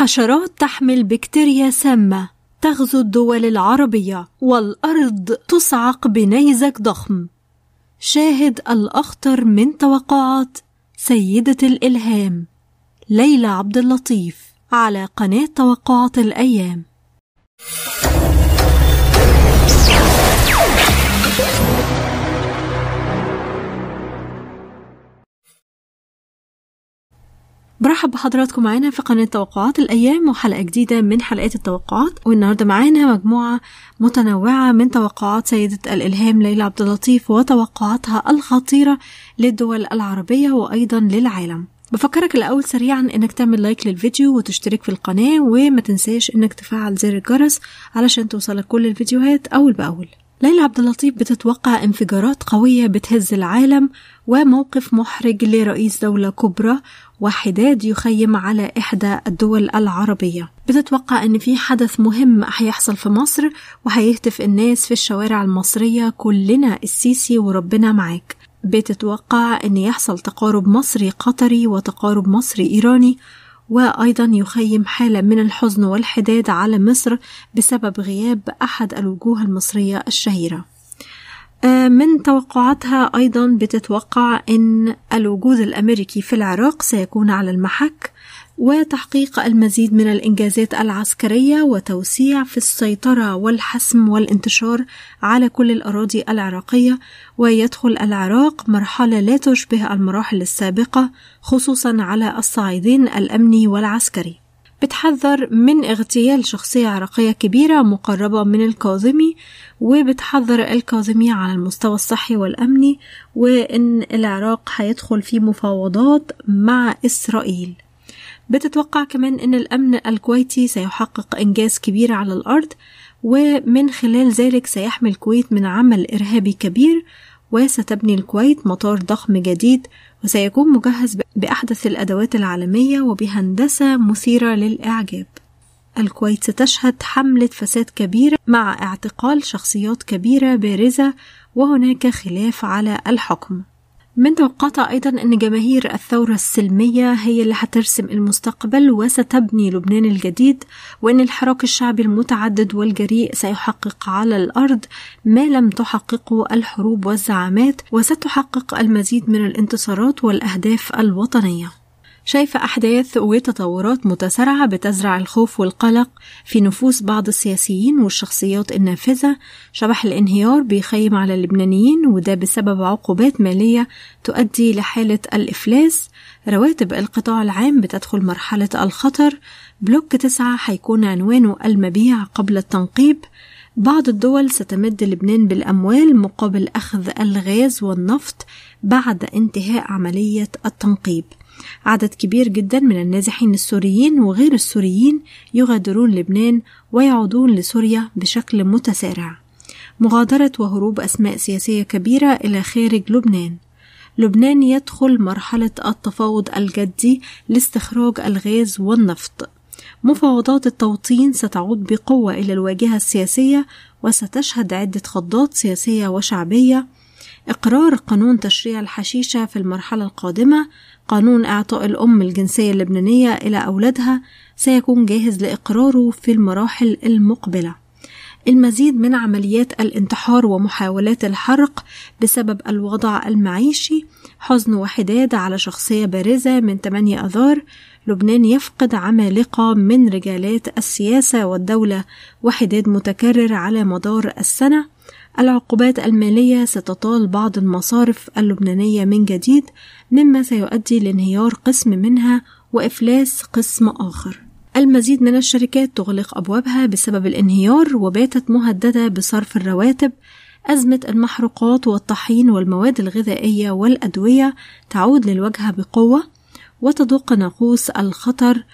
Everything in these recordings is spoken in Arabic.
حشرات تحمل بكتيريا سامة تغزو الدول العربية والأرض تصعق بنيزك ضخم شاهد الأخطر من توقعات سيدة الإلهام ليلى عبد اللطيف على قناة توقعات الأيام برحب بحضراتكم معانا في قناة توقعات الأيام وحلقة جديدة من حلقات التوقعات والنهاردة معانا مجموعة متنوعة من توقعات سيدة الإلهام ليلى عبد اللطيف وتوقعاتها الخطيرة للدول العربية وأيضا للعالم بفكرك الأول سريعا إنك تعمل لايك للفيديو وتشترك في القناة وما تنساش إنك تفعل زر الجرس علشان توصلك كل الفيديوهات أول بأول ليلى عبد اللطيف بتتوقع انفجارات قوية بتهز العالم وموقف محرج لرئيس دولة كبرى وحداد يخيم على إحدى الدول العربية بتتوقع إن في حدث مهم هيحصل في مصر وهيهتف الناس في الشوارع المصرية كلنا السيسي وربنا معاك بتتوقع إن يحصل تقارب مصري قطري وتقارب مصري إيراني وأيضا يخيم حالة من الحزن والحداد على مصر بسبب غياب أحد الوجوه المصرية الشهيرة آه، من توقعاتها أيضا بتتوقع أن الوجود الأمريكي في العراق سيكون على المحك وتحقيق المزيد من الإنجازات العسكرية وتوسيع في السيطرة والحسم والانتشار على كل الأراضي العراقية ويدخل العراق مرحلة لا تشبه المراحل السابقة خصوصا على الصعيدين الأمني والعسكري بتحذر من اغتيال شخصية عراقية كبيرة مقربة من الكاظمي وبتحذر الكاظمي على المستوى الصحي والأمني وإن العراق هيدخل في مفاوضات مع إسرائيل بتتوقع كمان إن الأمن الكويتي سيحقق إنجاز كبير على الأرض ومن خلال ذلك سيحمي الكويت من عمل إرهابي كبير وستبني الكويت مطار ضخم جديد وسيكون مجهز بأحدث الأدوات العالمية وبهندسة مثيرة للإعجاب الكويت ستشهد حملة فساد كبيرة مع اعتقال شخصيات كبيرة بارزة وهناك خلاف على الحكم من توقعات أيضا أن جماهير الثورة السلمية هي اللي هترسم المستقبل وستبني لبنان الجديد وأن الحراك الشعبي المتعدد والجريء سيحقق على الأرض ما لم تحققه الحروب والزعامات وستحقق المزيد من الانتصارات والأهداف الوطنية شايفة أحداث وتطورات متسارعة بتزرع الخوف والقلق في نفوس بعض السياسيين والشخصيات النافذة شبح الانهيار بيخيم على اللبنانيين وده بسبب عقوبات مالية تؤدي لحالة الإفلاس رواتب القطاع العام بتدخل مرحلة الخطر بلوك تسعة هيكون عنوانه المبيع قبل التنقيب بعض الدول ستمد لبنان بالأموال مقابل أخذ الغاز والنفط بعد انتهاء عملية التنقيب عدد كبير جدا من النازحين السوريين وغير السوريين يغادرون لبنان ويعودون لسوريا بشكل متسارع مغادرة وهروب أسماء سياسية كبيرة إلى خارج لبنان لبنان يدخل مرحلة التفاوض الجدي لاستخراج الغاز والنفط مفاوضات التوطين ستعود بقوة إلى الواجهة السياسية وستشهد عدة خضات سياسية وشعبية إقرار قانون تشريع الحشيشة في المرحلة القادمة قانون إعطاء الأم الجنسية اللبنانية إلى أولادها سيكون جاهز لإقراره في المراحل المقبلة المزيد من عمليات الانتحار ومحاولات الحرق بسبب الوضع المعيشي حزن وحداد على شخصية بارزة من 8 أذار لبنان يفقد عمالقة من رجالات السياسة والدولة وحداد متكرر على مدار السنة العقوبات المالية ستطال بعض المصارف اللبنانية من جديد مما سيؤدي لانهيار قسم منها وإفلاس قسم آخر المزيد من الشركات تغلق أبوابها بسبب الانهيار وباتت مهددة بصرف الرواتب أزمة المحروقات والطحين والمواد الغذائية والأدوية تعود للواجهة بقوة وتدق ناقوس الخطر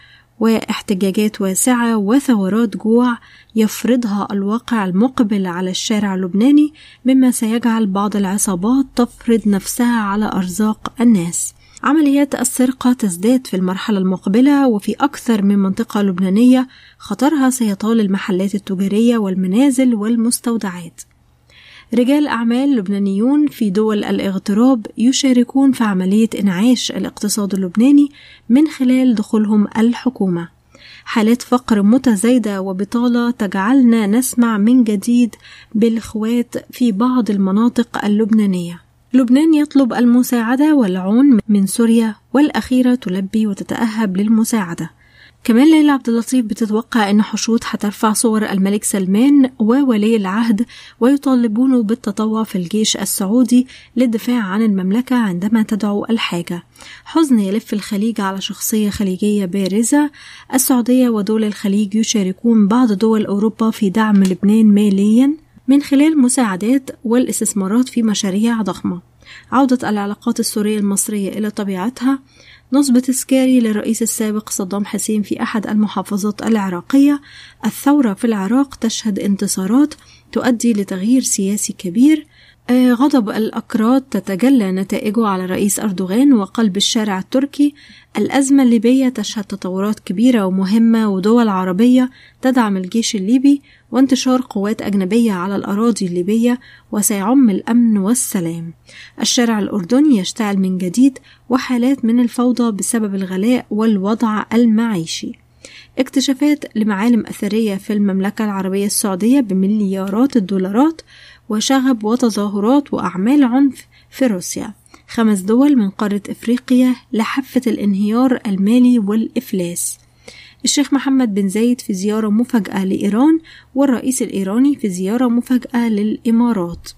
واحتجاجات واسعة وثورات جوع يفرضها الواقع المقبل على الشارع اللبناني مما سيجعل بعض العصابات تفرض نفسها على أرزاق الناس عمليات السرقة تزداد في المرحلة المقبلة وفي أكثر من منطقة لبنانية خطرها سيطال المحلات التجارية والمنازل والمستودعات رجال أعمال لبنانيون في دول الاغتراب يشاركون في عملية إنعاش الاقتصاد اللبناني من خلال دخولهم الحكومة حالات فقر متزايدة وبطالة تجعلنا نسمع من جديد بالخوات في بعض المناطق اللبنانية لبنان يطلب المساعدة والعون من سوريا والأخيرة تلبي وتتأهب للمساعدة كمان ليلى عبد اللطيف بتتوقع أن حشود هترفع صور الملك سلمان وولي العهد ويطالبونه بالتطوع في الجيش السعودي للدفاع عن المملكة عندما تدعو الحاجة حزن يلف الخليج على شخصية خليجية بارزة السعودية ودول الخليج يشاركون بعض دول أوروبا في دعم لبنان ماليا من خلال مساعدات والاستثمارات في مشاريع ضخمة عودة العلاقات السورية المصرية إلى طبيعتها نصب تذكاري للرئيس السابق صدام حسين في أحد المحافظات العراقية الثورة في العراق تشهد انتصارات تؤدي لتغيير سياسي كبير آه، غضب الأكراد تتجلى نتائجه على الرئيس أردوغان وقلب الشارع التركي الأزمة الليبية تشهد تطورات كبيرة ومهمة ودول عربية تدعم الجيش الليبي وانتشار قوات أجنبية على الأراضي الليبية وسيعم الأمن والسلام الشارع الأردني يشتعل من جديد وحالات من الفوضى بسبب الغلاء والوضع المعيشي اكتشافات لمعالم أثرية في المملكة العربية السعودية بمليارات الدولارات وشغب وتظاهرات وأعمال عنف في روسيا خمس دول من قارة إفريقيا لحافة الانهيار المالي والإفلاس الشيخ محمد بن زايد في زيارة مفاجأة لإيران والرئيس الإيراني في زيارة مفاجأة للإمارات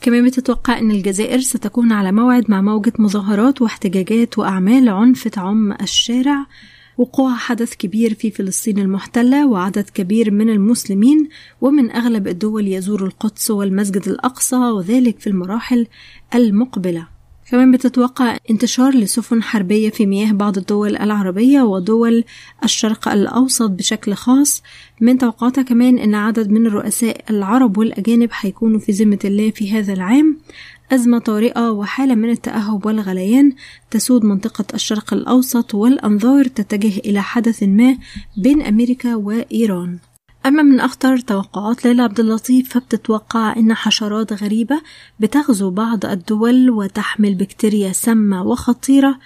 كما بتتوقع أن الجزائر ستكون على موعد مع موجة مظاهرات واحتجاجات وأعمال عنف تعم الشارع وقوع حدث كبير في فلسطين المحتلة وعدد كبير من المسلمين ومن أغلب الدول يزور القدس والمسجد الأقصى وذلك في المراحل المقبلة كمان بتتوقع انتشار لسفن حربية في مياه بعض الدول العربية ودول الشرق الأوسط بشكل خاص من توقعاتها كمان أن عدد من الرؤساء العرب والأجانب هيكونوا في ذمة الله في هذا العام أزمة طارئة وحالة من التأهب والغليان تسود منطقة الشرق الأوسط والأنظار تتجه إلى حدث ما بين أمريكا وإيران أما من أخطر توقعات ليلى عبد اللطيف فبتتوقع إن حشرات غريبة بتغزو بعض الدول وتحمل بكتيريا سامة وخطيرة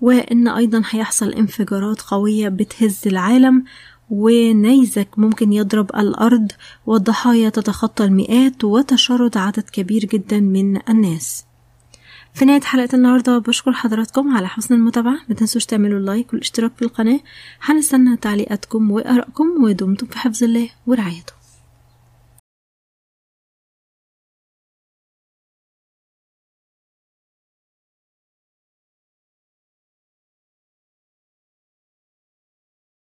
وإن أيضا هيحصل انفجارات قوية بتهز العالم ونيزك ممكن يضرب الأرض والضحايا تتخطى المئات وتشرد عدد كبير جدا من الناس في نهاية حلقة النهاردة بشكر حضراتكم على حسن المتابعة ما تنسوش تعملوا اللايك والاشتراك في القناة هنستنى تعليقاتكم وآرائكم ودمتم في حفظ الله ورعايته